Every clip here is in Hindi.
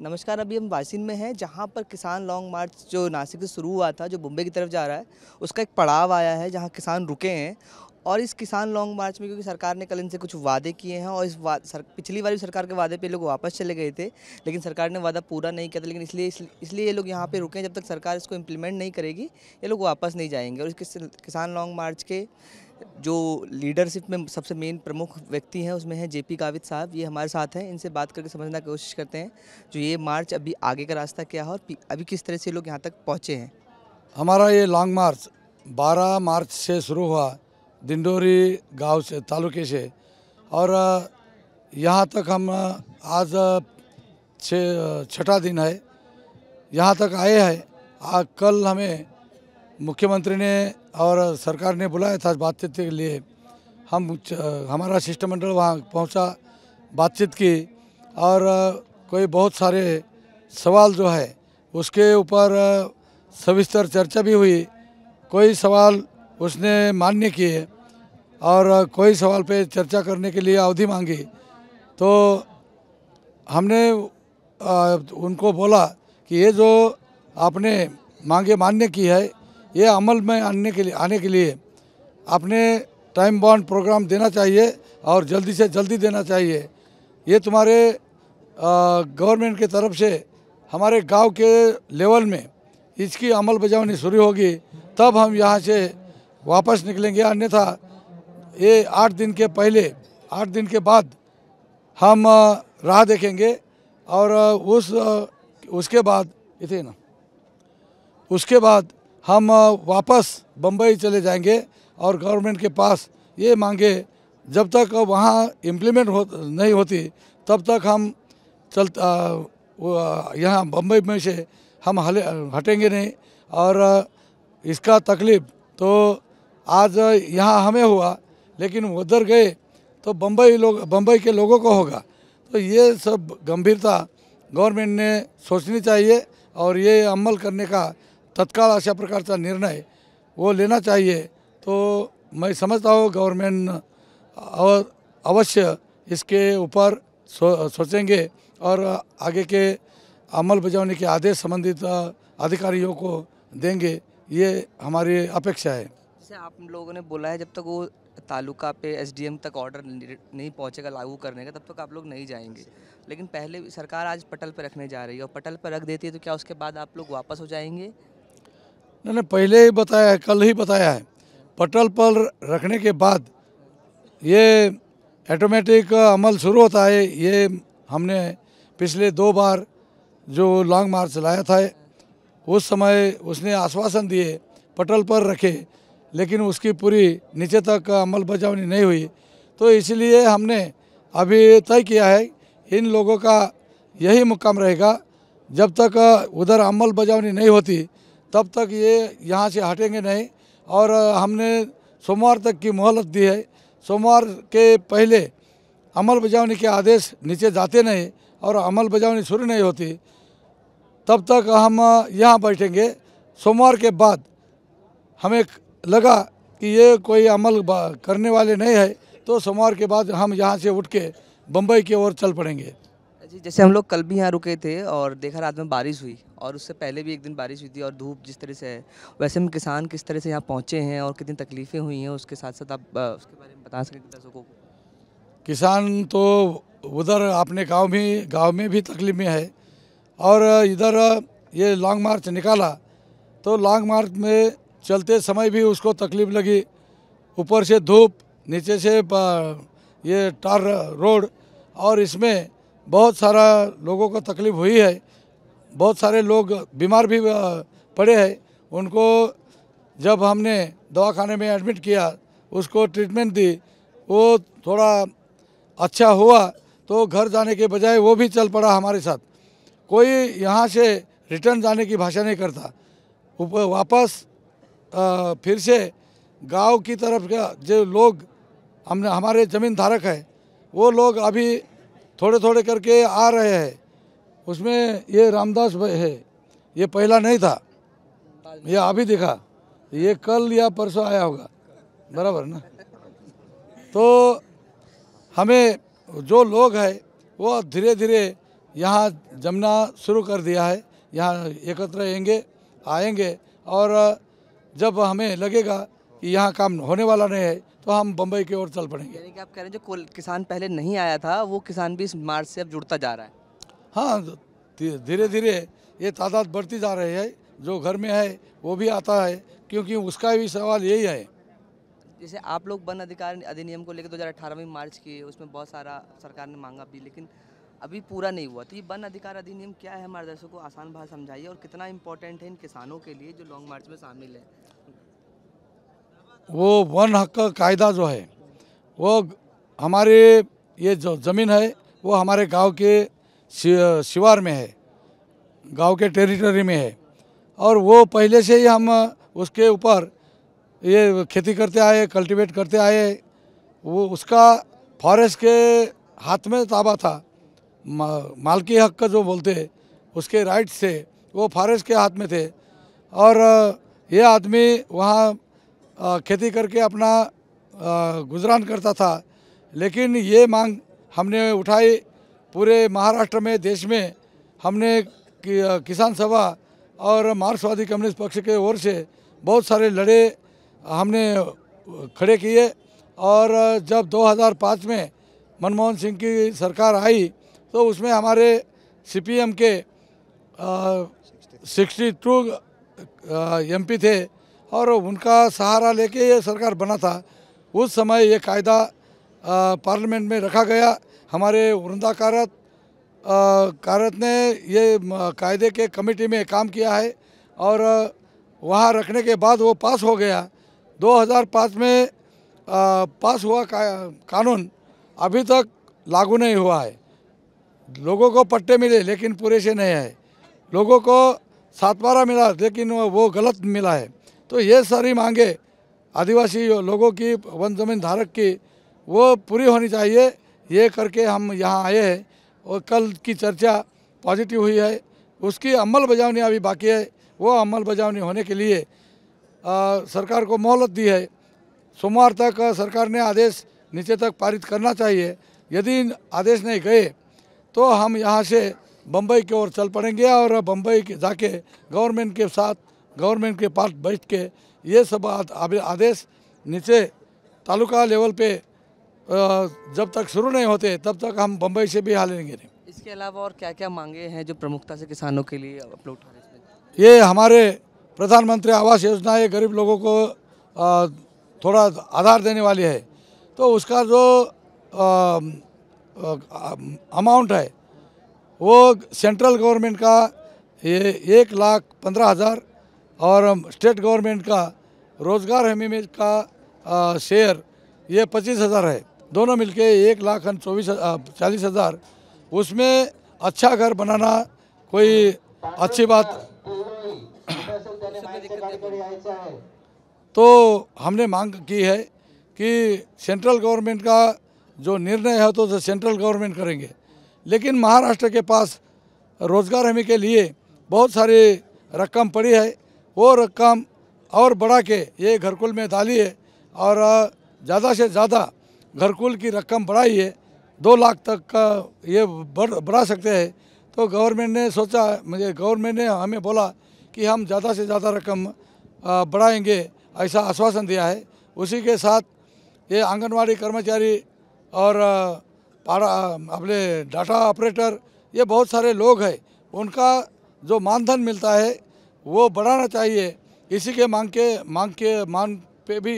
नमस्कार अभी हम वासिन में हैं जहाँ पर किसान लॉन्ग मार्च जो नासिक से शुरू हुआ था जो बम्बे की तरफ जा रहा है उसका एक पड़ाव आया है जहाँ किसान रुके हैं और इस किसान लॉन्ग मार्च में क्योंकि सरकार ने कल इनसे कुछ वादे किए हैं और इस वाद सर, पिछली बार भी सरकार के वादे पे लोग वापस चले गए थे लेकिन सरकार ने वादा पूरा नहीं किया था लेकिन इसलिए इसलिए ये लोग यहाँ पे रुके हैं जब तक सरकार इसको इम्प्लीमेंट नहीं करेगी ये लोग वापस नहीं जाएंगे और इस किसान लॉन्ग मार्च के जो लीडरशिप में सबसे मेन प्रमुख व्यक्ति हैं उसमें हैं जेपी काविद साहब ये हमारे साथ हैं इनसे बात करके समझने की कोशिश करते हैं जो ये मार्च अभी आगे का रास्ता क्या है और अभी किस तरह से लोग यहाँ तक पहुँचे हैं हमारा ये लॉन्ग मार्च 12 मार्च से शुरू हुआ दिंडोरी गांव से तालुके से और यहाँ तक हम आज छठा दिन है यहाँ तक आए हैं कल हमें मुख्यमंत्री ने और सरकार ने बुलाया था बातचीत के लिए हम हमारा शिष्टमंडल वहाँ पहुँचा बातचीत की और कोई बहुत सारे सवाल जो है उसके ऊपर सविस्तर चर्चा भी हुई कोई सवाल उसने मान्य किए और कोई सवाल पे चर्चा करने के लिए अवधि मांगी तो हमने उनको बोला कि ये जो आपने मांगे मान्य की है ये अमल में आने के लिए आने के लिए अपने टाइम बॉन्ड प्रोग्राम देना चाहिए और जल्दी से जल्दी देना चाहिए ये तुम्हारे गवर्नमेंट के तरफ से हमारे गांव के लेवल में इसकी अमल बजावनी शुरू होगी तब हम यहाँ से वापस निकलेंगे अन्यथा ये आठ दिन के पहले आठ दिन के बाद हम राह देखेंगे और उस उसके बाद इतना उसके बाद हम वापस बम्बई चले जाएंगे और गवर्नमेंट के पास ये मांगे जब तक वहाँ इम्प्लीमेंट हो नहीं होती तब तक हम चल यहाँ बम्बई में से हम हले हटेंगे नहीं और इसका तकलीफ तो आज यहाँ हमें हुआ लेकिन उधर गए तो बम्बई लोग बम्बई के लोगों को होगा तो ये सब गंभीरता गवर्नमेंट ने सोचनी चाहिए और ये अमल करने का तत्काल अशा का निर्णय वो लेना चाहिए तो मैं समझता हूँ गवर्नमेंट अवश्य इसके ऊपर सो, सोचेंगे और आगे के अमल बजाने के आदेश संबंधित अधिकारियों को देंगे ये हमारी अपेक्षा है जैसे आप लोगों ने बोला है जब तक वो तालुका पे एसडीएम तक ऑर्डर नहीं पहुंचेगा लागू करने का तब तक आप लोग नहीं जाएंगे लेकिन पहले सरकार आज पटल पर रखने जा रही है और पटल पर रख देती है तो क्या उसके बाद आप लोग वापस हो जाएंगे नहीं नहीं पहले ही बताया है कल ही बताया है पटल पर रखने के बाद ये ऑटोमेटिक अमल शुरू होता है ये हमने पिछले दो बार जो लॉन्ग मार्च लाया था उस समय उसने आश्वासन दिए पटल पर रखे लेकिन उसकी पूरी नीचे तक अमल बजावनी नहीं हुई तो इसलिए हमने अभी तय किया है इन लोगों का यही मुकाम रहेगा जब तक उधर अमल बजावनी नहीं होती तब तक ये यहाँ से हटेंगे नहीं और हमने सोमवार तक की मोहलत दी है सोमवार के पहले अमल बजावनी के आदेश नीचे जाते नहीं और अमल बजावनी शुरू नहीं होती तब तक हम यहाँ बैठेंगे सोमवार के बाद हमें लगा कि ये कोई अमल करने वाले नहीं है तो सोमवार के बाद हम यहाँ से उठ के बम्बई की ओर चल पड़ेंगे जी जैसे हम लोग कल भी यहाँ रुके थे और देखा रात में बारिश हुई और उससे पहले भी एक दिन बारिश हुई थी और धूप जिस तरह से है वैसे हम किसान किस तरह से यहाँ पहुँचे हैं और कितनी तकलीफ़ें हुई हैं उसके साथ साथ आप उसके बारे में बता सकें दर्शकों को किसान तो उधर आपने गांव में गांव में भी तकलीफ में है और इधर ये लॉन्ग मार्च निकाला तो लॉन्ग मार्च में चलते समय भी उसको तकलीफ लगी ऊपर से धूप नीचे से ये टार रोड और इसमें बहुत सारा लोगों को तकलीफ हुई है बहुत सारे लोग बीमार भी पड़े हैं उनको जब हमने दवाखाने में एडमिट किया उसको ट्रीटमेंट दी वो थोड़ा अच्छा हुआ तो घर जाने के बजाय वो भी चल पड़ा हमारे साथ कोई यहाँ से रिटर्न जाने की भाषा नहीं करता वापस आ, फिर से गांव की तरफ का जो लोग हमने हमारे ज़मीन धारक है वो लोग अभी थोड़े थोड़े करके आ रहे हैं उसमें ये रामदास भाई है ये पहला नहीं था ये अभी दिखा ये कल या परसों आया होगा बराबर ना तो हमें जो लोग है वो धीरे धीरे यहाँ जमना शुरू कर दिया है यहाँ एकत्र आएंगे आएंगे और जब हमें लगेगा कि यहाँ काम होने वाला नहीं है तो हम बम्बई की ओर चल पड़ेंगे यानी कि आप कह रहे हैं जो किसान पहले नहीं आया था वो किसान भी इस मार्च से अब जुड़ता जा रहा है हाँ तो धीरे धीरे ये तादाद बढ़ती जा रही है जो घर में है वो भी आता है क्योंकि उसका भी सवाल यही है जैसे आप लोग वन अधिकार अधिनियम को लेकर दो हज़ार अठारह में मार्च किए उसमें बहुत सारा सरकार ने मांगा भी लेकिन अभी पूरा नहीं हुआ तो ये वन अधिकार अधिनियम क्या है हमारे दर्शकों को आसान भाषा समझाइए और कितना इम्पोर्टेंट है इन किसानों के लिए जो लॉन्ग मार्च में शामिल है वो वन हक कायदा जो है वो हमारे ये जो ज़मीन है वो हमारे गांव के शिवार में है गांव के टेरिटरी में है और वो पहले से ही हम उसके ऊपर ये खेती करते आए कल्टीवेट करते आए वो उसका फॉरेस्ट के हाथ में ताबा था मालकी हक का जो बोलते हैं उसके राइट्स थे वो फॉरेस्ट के हाथ में थे और ये आदमी वहाँ खेती करके अपना गुजरान करता था लेकिन ये मांग हमने उठाई पूरे महाराष्ट्र में देश में हमने कि, किसान सभा और मार्क्सवादी कम्युनिस्ट पक्ष के ओर से बहुत सारे लड़े हमने खड़े किए और जब 2005 में मनमोहन सिंह की सरकार आई तो उसमें हमारे सीपीएम के सिक्सटी टू एम थे और उनका सहारा लेके ये सरकार बना था उस समय ये कायदा पार्लियामेंट में रखा गया हमारे वृंदा कारत कारत ने ये कायदे के कमेटी में काम किया है और वहाँ रखने के बाद वो पास हो गया 2005 में आ, पास हुआ का, कानून अभी तक लागू नहीं हुआ है लोगों को पट्टे मिले लेकिन पूरे से नहीं है लोगों को सातवारा मिला लेकिन वो गलत मिला है तो ये सारी मांगे आदिवासी लोगों की वन जमीन धारक की वो पूरी होनी चाहिए ये करके हम यहाँ आए हैं और कल की चर्चा पॉजिटिव हुई है उसकी अमल बजावनी अभी बाकी है वो अमल बजावनी होने के लिए आ, सरकार को मोहलत दी है सोमवार तक सरकार ने आदेश नीचे तक पारित करना चाहिए यदि आदेश नहीं गए तो हम यहाँ से बम्बई की ओर चल पड़ेंगे और बम्बई के जाके गवर्नमेंट के साथ गवर्नमेंट के पास बैठ के ये सब आदेश नीचे तालुका लेवल पे जब तक शुरू नहीं होते तब तक हम बम्बई से भी हाल लेंगे नहीं इसके अलावा और क्या क्या मांगे हैं जो प्रमुखता से किसानों के लिए अपलोड ये हमारे प्रधानमंत्री आवास योजना ये गरीब लोगों को थोड़ा आधार देने वाली है तो उसका जो अमाउंट है वो सेंट्रल गवर्नमेंट का ये एक लाख पंद्रह हज़ार और स्टेट गवर्नमेंट का रोजगार हमी का शेयर ये पच्चीस हज़ार है दोनों मिलके एक लाख चौबीस चालीस हज़ार उसमें अच्छा घर बनाना कोई अच्छी बात तो हमने मांग की है कि सेंट्रल गवर्नमेंट का जो निर्णय है तो सेंट्रल गवर्नमेंट करेंगे लेकिन महाराष्ट्र के पास रोज़गार हमी के लिए बहुत सारी रकम पड़ी है वो रकम और बढ़ा के ये घरकुल में डाली है और ज़्यादा से ज़्यादा घरकुल की रकम बढ़ाई है दो लाख तक का ये बढ़ बढ़ा सकते हैं तो गवर्नमेंट ने सोचा मुझे गवर्नमेंट ने हमें बोला कि हम ज़्यादा से ज़्यादा रकम बढ़ाएंगे ऐसा आश्वासन दिया है उसी के साथ ये आंगनवाड़ी कर्मचारी और पारा अपने डाटा ऑपरेटर ये बहुत सारे लोग हैं उनका जो मानधन मिलता है वो बढ़ाना चाहिए इसी के मांग के मांग के मान पे भी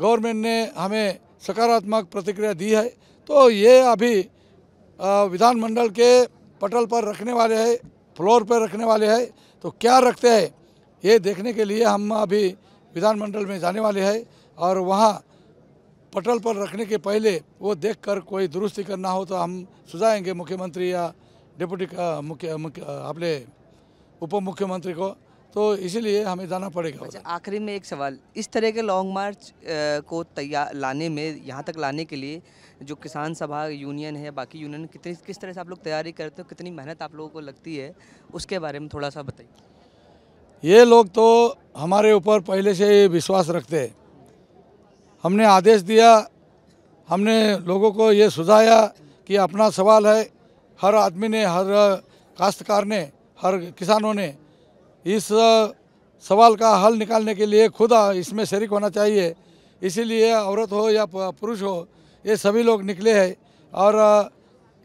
गवर्नमेंट ने हमें सकारात्मक प्रतिक्रिया दी है तो ये अभी विधानमंडल के पटल पर रखने वाले हैं फ्लोर पर रखने वाले हैं तो क्या रखते हैं ये देखने के लिए हम अभी विधानमंडल में जाने वाले हैं और वहाँ पटल पर रखने के पहले वो देखकर कोई दुरुस्ती करना हो तो हम सुझाएंगे मुख्यमंत्री या डिप्टी मुख्य मुख्य अपने उप मुख्यमंत्री को तो इसीलिए हमें जाना पड़ेगा अच्छा आखिरी में एक सवाल इस तरह के लॉन्ग मार्च को तैयार लाने में यहाँ तक लाने के लिए जो किसान सभा यूनियन है बाकी यूनियन कितनी किस तरह से आप लोग तैयारी करते हो कितनी मेहनत आप लोगों को लगती है उसके बारे में थोड़ा सा बताइए ये लोग तो हमारे ऊपर पहले से विश्वास रखते हमने आदेश दिया हमने लोगों को ये सुझाया कि अपना सवाल है हर आदमी ने हर काश्तकार ने हर किसानों ने इस सवाल का हल निकालने के लिए खुद इसमें शरीक होना चाहिए इसीलिए औरत हो या पुरुष हो ये सभी लोग निकले हैं और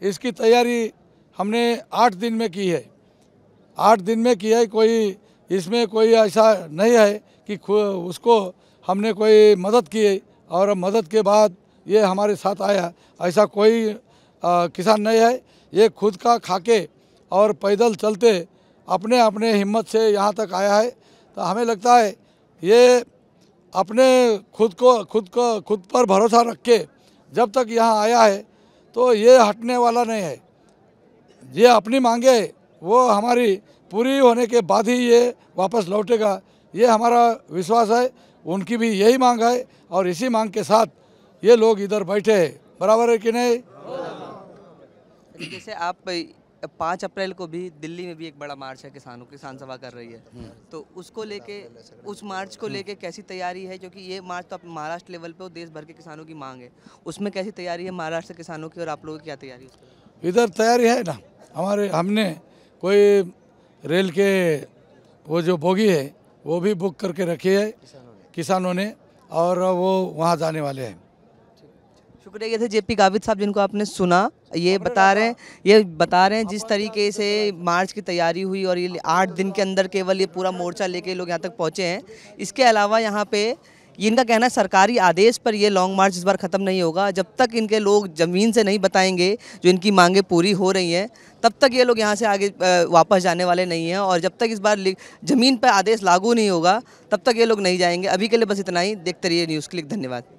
इसकी तैयारी हमने आठ दिन में की है आठ दिन में की है कोई इसमें कोई ऐसा नहीं है कि उसको हमने कोई मदद की है और मदद के बाद ये हमारे साथ आया ऐसा कोई आ, किसान नहीं है ये खुद का खाके और पैदल चलते अपने अपने हिम्मत से यहाँ तक आया है तो हमें लगता है ये अपने खुद को खुद को खुद पर भरोसा रख के जब तक यहाँ आया है तो ये हटने वाला नहीं है ये अपनी मांगे वो हमारी पूरी होने के बाद ही ये वापस लौटेगा ये हमारा विश्वास है उनकी भी यही मांग है और इसी मांग के साथ ये लोग इधर बैठे हैं बराबर है कि नहीं जैसे आप पाँच अप्रैल को भी दिल्ली में भी एक बड़ा मार्च है किसानों किसान सभा कर रही है हम्म। तो उसको लेके उस मार्च को हम्म। लेके कैसी तैयारी है क्योंकि ये मार्च तो आप महाराष्ट्र लेवल पर देश भर के किसानों की मांग है उसमें कैसी तैयारी है महाराष्ट्र के किसानों की और आप लोगों की क्या तैयारी है इधर तैयारी है ना हमारे हमने कोई रेल के वो जो बोगी है वो भी बुक करके रखी है किसानों ने और वो वहाँ जाने वाले हैं शुक्रिया ये थे जेपी गावित साहब जिनको आपने सुना ये बता रहे हैं ये बता रहे हैं जिस तरीके से मार्च की तैयारी हुई और ये आठ दिन के अंदर केवल ये पूरा मोर्चा लेके लोग यहाँ तक पहुँचे हैं इसके अलावा यहाँ पे इनका कहना है सरकारी आदेश पर ये लॉन्ग मार्च इस बार ख़त्म नहीं होगा जब तक इनके लोग ज़मीन से नहीं बताएंगे जो इनकी मांगें पूरी हो रही हैं तब तक ये लोग यहाँ से आगे वापस जाने वाले नहीं हैं और जब तक इस बार ज़मीन पर आदेश लागू नहीं होगा तब तक ये लोग नहीं जाएंगे अभी के लिए बस इतना ही देखते रहिए न्यूज़ क्लिक धन्यवाद